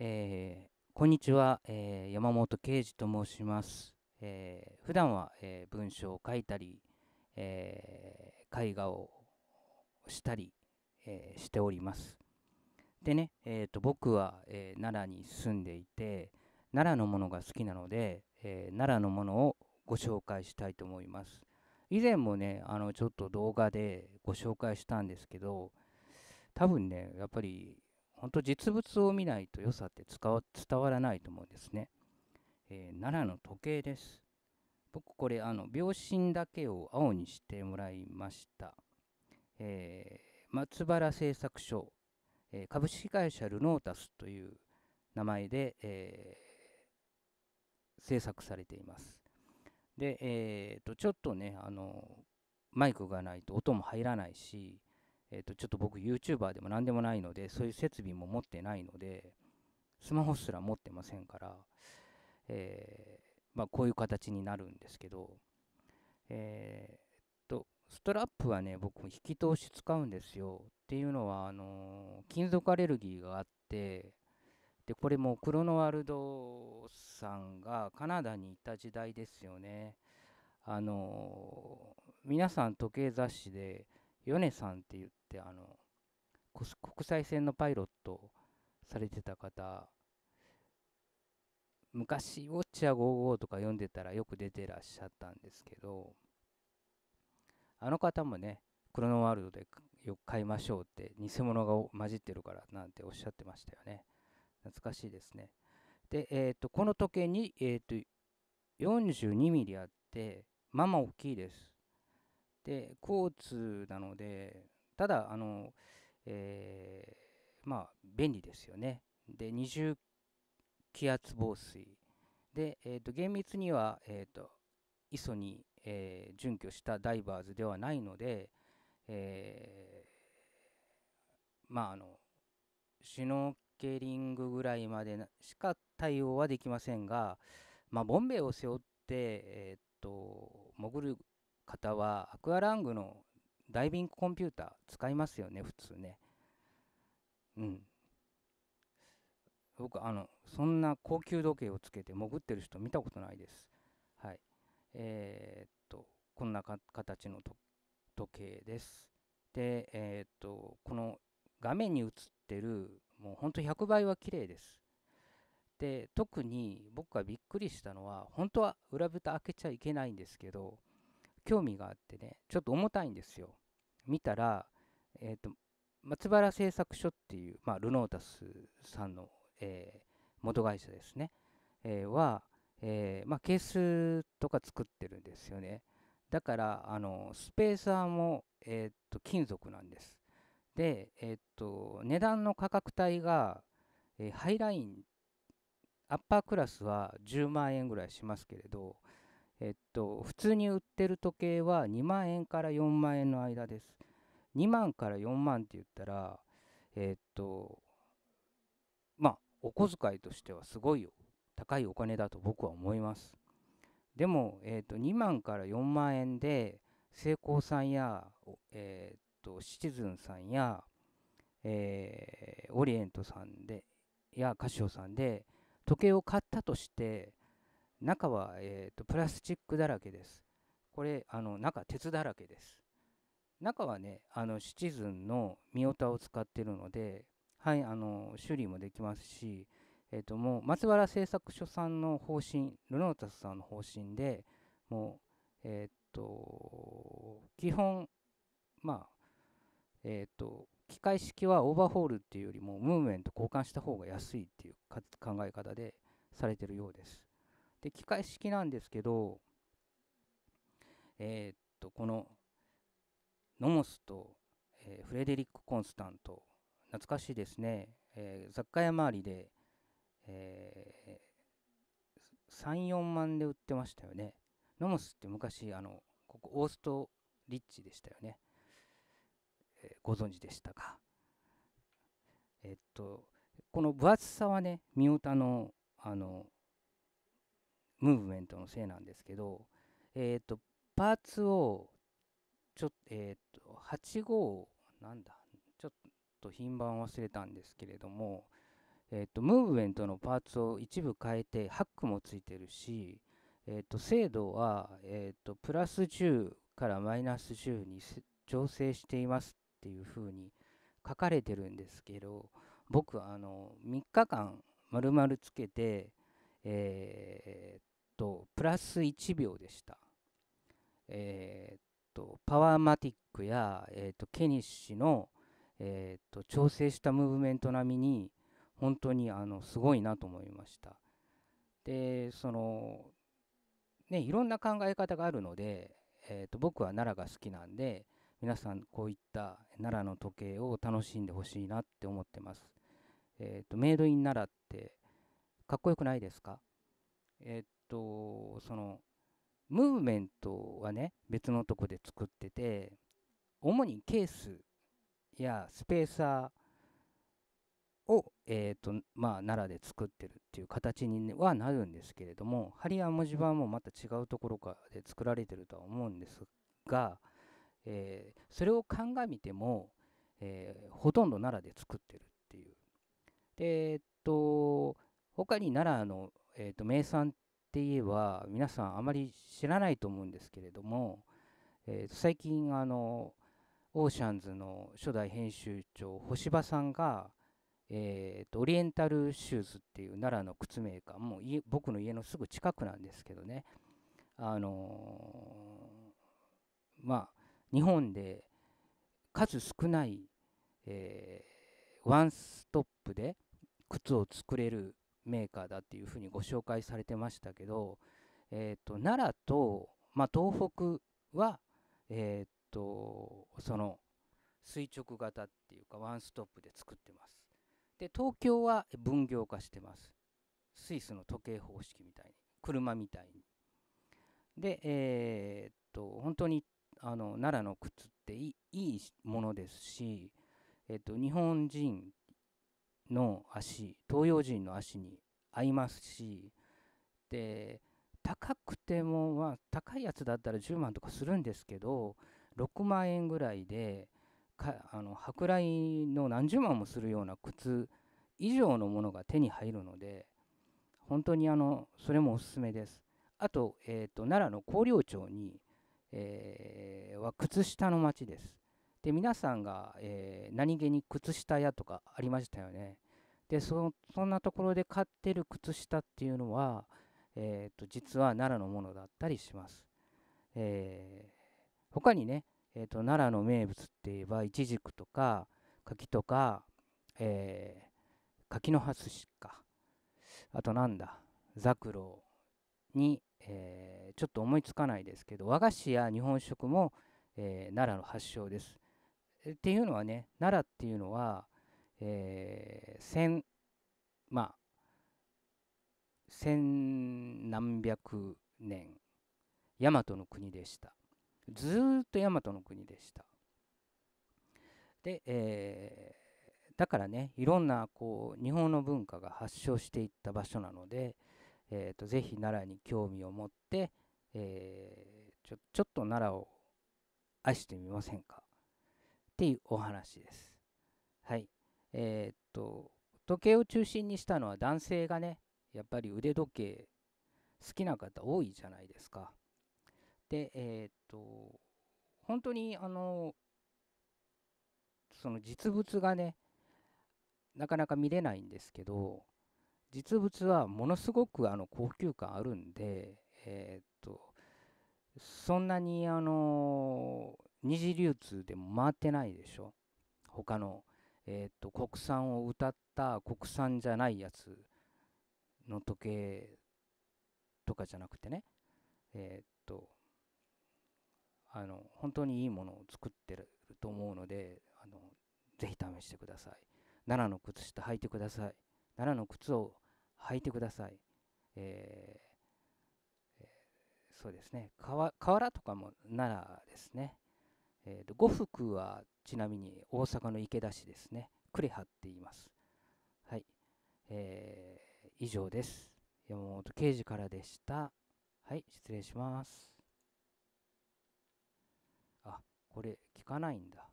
えー、こんにちは、えー、山本圭司と申します。えー、普段は、えー、文章を書いたり、えー、絵画をしたり、えー、しております。でね、えーと、僕は、えー、奈良に住んでいて奈良のものが好きなので、えー、奈良のものをご紹介したいと思います。以前もねあのちょっと動画でご紹介したんですけど多分ねやっぱり本当実物を見ないと良さって伝わらないと思うんですね。えー、奈良の時計です。僕これあの秒針だけを青にしてもらいました。えー、松原製作所、えー、株式会社ルノータスという名前で、えー、制作されています。で、えーとちょっとねあのマイクがないと音も入らないしえっ、ー、と、ちょっと僕 YouTuber でも何でもないので、そういう設備も持ってないので、スマホすら持ってませんから、えー、まあ、こういう形になるんですけど、えー、っと、ストラップはね、僕、引き通し使うんですよ。っていうのは、あの金属アレルギーがあって、で、これもクロノワルドさんがカナダにいた時代ですよね。あの皆さん時計雑誌で、ヨネさんって言ってあの国際線のパイロットされてた方昔「ウォッチャー55」とか読んでたらよく出てらっしゃったんですけどあの方もねクロノワールドでよく買いましょうって偽物が混じってるからなんておっしゃってましたよね懐かしいですねで、えーと、この時計に、えーと、4 2ミリあってまあまあ大きいですで交通なのでただあの、えー、まあ便利ですよねで二重気圧防水で、えー、と厳密には、えー、とに、えー、準拠したダイバーズではないので、えー、まああのシュノーケリングぐらいまでしか対応はできませんが、まあ、ボンベを背負って、えー、と潜る方はアクアラングのダイビングコンピューター使いますよね普通ねうん僕あのそんな高級時計をつけて潜ってる人見たことないですはいえー、っとこんな形の時計ですでえー、っとこの画面に映ってるもうほんと100倍は綺麗ですで特に僕がびっくりしたのは本当は裏蓋開けちゃいけないんですけど興味があってね、ちょっと重たいんですよ。見たら、えー、と、松原製作所っていう、まあ、ルノータスさんの、えー、元会社ですね、えー、は、えーまあ、ケースとか作ってるんですよね。だからあのスペーサーも、えー、っと金属なんです。で、えー、っと値段の価格帯が、えー、ハイラインアッパークラスは10万円ぐらいしますけれどえっと、普通に売ってる時計は2万円から4万円の間です。2万から4万って言ったら、えっと、まあ、お小遣いとしてはすごい高いお金だと僕は思います。でも、えっと、2万から4万円で、セイコーさんや、えっと、シチズンさんや、えー、オリエントさんで、やカシオさんで、時計を買ったとして、中は、えーと、プラスチックだらけです。これあの中鉄だらけです。中はねあのシチズンのミオタを使ってるので、はい、あの修理もできますし、えーと、もう松原製作所さんの方針ルノータスさんの方針でもう、えー、と基本まあえっ、ー、と機械式はオーバーホールっていうよりもムーブメント交換した方が安いっていう考え方でされてるようです。で機械式なんですけどえー、っとこのノモスと、えー、フレデリック・コンスタント懐かしいですね、えー、雑貨屋周りで、えー、34万で売ってましたよねノモスって昔あのここオーストリッチでしたよね、えご存知でしたかえっとこの分厚さはねミュータのあのムーブメントのせいなんですけど、えっ、ー、と、パーツを、ちょっと、えっ、ー、と、8号、なんだ、ちょっと品番忘れたんですけれども、えっ、ー、と、ムーブメントのパーツを一部変えて、ハックもついてるし、えっ、と、精度は、えっ、と、プラス10からマイナス10に調整していますっていうふうに書かれてるんですけど、僕、あの、3日間、丸々つけて、えー、と、プラス1秒でした。えー、っと、パワーマティックや、えー、っと、ケニッシュの、えー、っと、調整したムーブメント並みに、本当に、あの、すごいなと思いました。で、その、ね、いろんな考え方があるので、えー、と僕は奈良が好きなんで皆さんこういった奈良の時計を楽しんでほしいなって思ってます、えーと、とメイドイン奈良ってかっこよくないですかえっ、とそのムーブメントはね別のとこで作ってて主にケースやスペーサーを、えーとまあ、奈良で作ってるっていう形にはなるんですけれども針や文字盤もまた違うところかで作られてるとは思うんですが、えそれを鑑みても、えほとんど奈良で作ってるっていう。でえっと他に奈良の、えーと、名産って言えば皆さんあまり知らないと思うんですけれども、えー、最近あのオーシャンズの初代編集長星葉さんが、えーと、オリエンタルシューズっていう奈良の靴メーカーもう僕の家のすぐ近くなんですけどねあのー、まあ日本で数少ない、えー、ワンストップで靴を作れるメーカーだっていうふうにご紹介されてましたけど、えー、と奈良と、まあ、東北は、えっとその垂直型っていうかワンストップで作ってます。で東京は分業化してます。スイスの時計方式みたいに車みたいに。でえっと本当にあの奈良の靴っていいものですし、えっと日本人の足東洋人の足に合いますしで高くてもまあ高いやつだったら10万とかするんですけど6万円ぐらいでかあの舶来の何十万もするような靴以上のものが手に入るので本当にあのそれもおすすめです。あと,、えーと、奈良の広陵町に、えー、は靴下の町です。で皆さんが、えー、何気に靴下屋とかありましたよねでそそんなところで買ってる靴下っていうのは、えーと、実は奈良のものだったりします、えー、他にね、えーと、奈良の名物っていえばいちじくとか柿とか、えー、柿の葉寿司かあとなんだザクロに、えー、ちょっと思いつかないですけど和菓子や日本食も、えー、奈良の発祥ですっていうのはね奈良っていうのは、えー、千まあ千何百年大和の国でしたずっと大和の国でしたで、えー、だからねいろんなこう日本の文化が発祥していった場所なので、えーと、ぜひ奈良に興味を持って、えー、ちょちょっと奈良を愛してみませんかっていうお話です。はい。えー、っと、時計を中心にしたのは男性がね、やっぱり腕時計好きな方多いじゃないですか。で、えー、っと、本当にあの、その実物がね、なかなか見れないんですけど、実物はものすごくあの高級感あるんで、えー、っと、そんなにあの二次流通でも回ってないでしょ他の、えーと、国産を歌った国産じゃないやつの時計とかじゃなくてねえっ、ー、とあの本当にいいものを作ってると思うのであのぜひ試してください奈良の靴下履いてください奈良の靴を履いてください、えー、そうですね。河原とかも奈良ですね。えーと、と呉服はちなみに大阪の池田市ですね呉羽って言いますはい、えー、以上です山本刑事からでしたはい失礼しますあこれ聞かないんだ